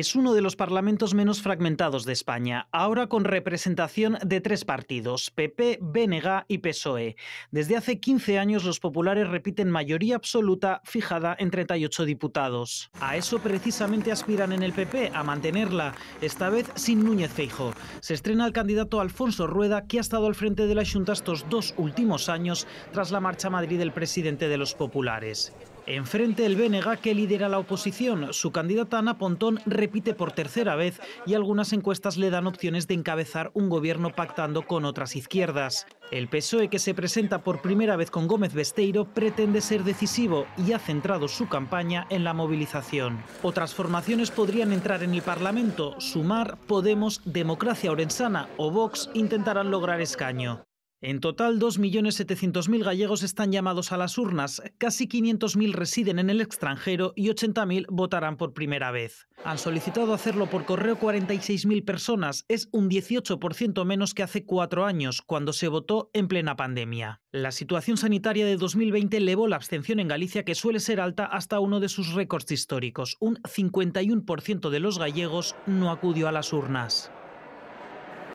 es uno de los parlamentos menos fragmentados de España, ahora con representación de tres partidos, PP, BNG y PSOE. Desde hace 15 años los populares repiten mayoría absoluta fijada en 38 diputados. A eso precisamente aspiran en el PP, a mantenerla, esta vez sin Núñez Feijo. Se estrena el candidato Alfonso Rueda, que ha estado al frente de la Junta estos dos últimos años tras la marcha a Madrid del presidente de los populares. Enfrente el BNG que lidera la oposición. Su candidata Ana Pontón repite por tercera vez y algunas encuestas le dan opciones de encabezar un gobierno pactando con otras izquierdas. El PSOE que se presenta por primera vez con Gómez Besteiro pretende ser decisivo y ha centrado su campaña en la movilización. Otras formaciones podrían entrar en el Parlamento. Sumar, Podemos, Democracia Orensana o Vox intentarán lograr escaño. En total, 2.700.000 gallegos están llamados a las urnas, casi 500.000 residen en el extranjero y 80.000 votarán por primera vez. Han solicitado hacerlo por correo 46.000 personas, es un 18% menos que hace cuatro años, cuando se votó en plena pandemia. La situación sanitaria de 2020 elevó la abstención en Galicia, que suele ser alta, hasta uno de sus récords históricos. Un 51% de los gallegos no acudió a las urnas.